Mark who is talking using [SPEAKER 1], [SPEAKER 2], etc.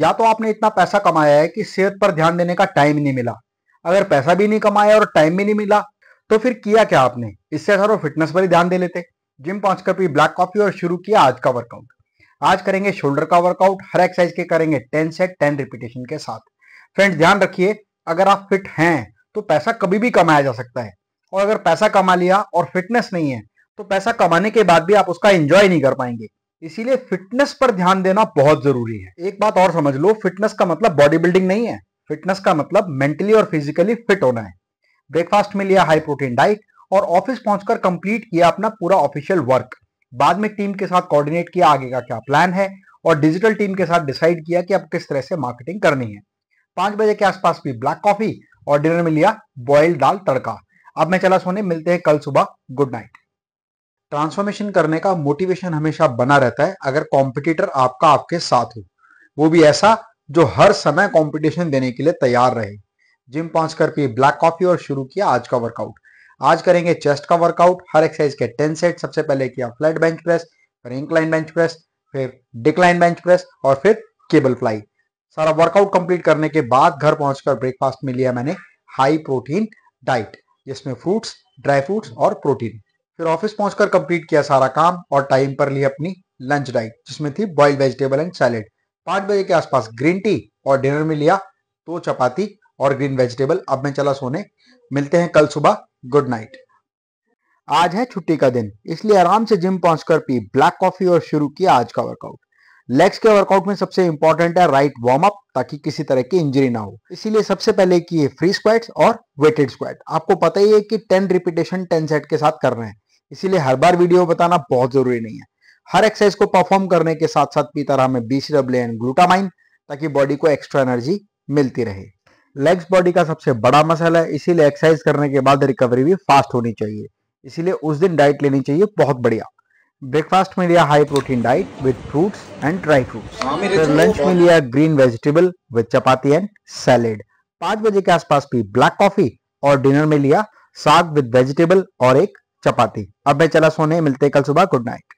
[SPEAKER 1] या तो आपने इतना पैसा कमाया है कि सेहत पर ध्यान देने का टाइम नहीं मिला अगर पैसा भी नहीं कमाया और टाइम भी नहीं मिला तो फिर किया क्या आपने इससे अच्छा फिटनेस तो पर ही ध्यान दे लेते जिम पहुंच कर पी ब्लैक कॉफी और शुरू किया आज का वर्कआउट आज करेंगे शोल्डर का वर्कआउट हर एक्सरसाइज के करेंगे टेन से टेन रिपीटेशन के साथ फ्रेंड्स ध्यान रखिए अगर आप फिट हैं तो पैसा कभी भी कमाया जा सकता है और अगर पैसा कमा लिया और फिटनेस नहीं है तो पैसा कमाने के बाद भी आप उसका एंजॉय नहीं कर पाएंगे इसीलिए फिटनेस पर ध्यान देना बहुत जरूरी है एक बात और समझ लो फिटनेस का मतलब बॉडी बिल्डिंग नहीं है फिटनेस का मतलब मेंटली और फिजिकली फिट होना है ब्रेकफास्ट में लिया हाई प्रोटीन डाइट और ऑफिस पहुंचकर कंप्लीट किया अपना पूरा ऑफिशियल वर्क बाद में टीम के साथ कोऑर्डिनेट किया आगे का क्या प्लान है और डिजिटल टीम के साथ डिसाइड किया कि अब किस तरह से मार्केटिंग करनी है पांच बजे के आसपास भी ब्लैक कॉफी और डिनर में लिया बॉइल्ड दाल तड़का अब मैं चला सोने मिलते हैं कल सुबह गुड नाइट ट्रांसफॉर्मेशन करने का मोटिवेशन हमेशा बना रहता है अगर कॉम्पिटिटर आपका आपके साथ हो वो भी ऐसा जो हर समय कॉम्पिटिशन देने के लिए तैयार रहे जिम पहुंच कर पी ब्लैक कॉफी और शुरू किया आज का वर्कआउट आज करेंगे चेस्ट का वर्कआउट हर एक्सरसाइज के टेन सेट सबसे पहले किया फ्लैट बेंच प्रेस फिर इंक्लाइन बेंच प्रेस फिर डिक्लाइन बेंच प्रेस और फिर केबल फ्लाई सारा वर्कआउट कंप्लीट करने के बाद घर पहुंचकर ब्रेकफास्ट में लिया मैंने हाई प्रोटीन डाइट जिसमें फ्रूट्स ड्राई फ्रूट्स और प्रोटीन फिर ऑफिस पहुंचकर कंप्लीट किया सारा काम और टाइम पर ली अपनी लंच डाइट जिसमें थी बॉइल्ड वेजिटेबल एंड सैलेड पांच बजे के आसपास ग्रीन टी और डिनर में लिया दो चपाती और ग्रीन वेजिटेबल अब मैं चला सोने मिलते हैं कल सुबह गुड नाइट आज है छुट्टी का दिन इसलिए आराम से जिम पहुंचकर पी ब्लैक कॉफी और शुरू किया आज का वर्कआउट लेग्स के वर्कआउट में सबसे इंपॉर्टेंट है राइट वार्म अप ताकि किसी तरह की इंजरी ना हो इसीलिए सबसे पहले किए फ्री स्क्वाट्स और वेटेड स्क्वाट आपको पता ही है कि 10 रिपीटेशन 10 सेट के साथ कर रहे हैं इसीलिए हर बार वीडियो बताना बहुत जरूरी नहीं है हर एक्सरसाइज को परफॉर्म करने के साथ साथ पीता रहा मैं बीस डब्ल्यू एन ग्लूटामाइन ताकि बॉडी को एक्स्ट्रा एनर्जी मिलती रहे लेग्स बॉडी का सबसे बड़ा मसल है इसीलिए एक्सरसाइज करने के बाद रिकवरी भी फास्ट होनी चाहिए इसीलिए उस दिन डाइट लेनी चाहिए बहुत बढ़िया ब्रेकफास्ट में लिया high protein diet with fruits and dry fruits फिर लंच में लिया green vegetable with chapati and salad पांच बजे के आसपास पी ब्लैक कॉफी और डिनर में लिया साग विद वेजिटेबल और एक चपाती अब मैं चला सोने मिलते कल सुबह गुड नाइट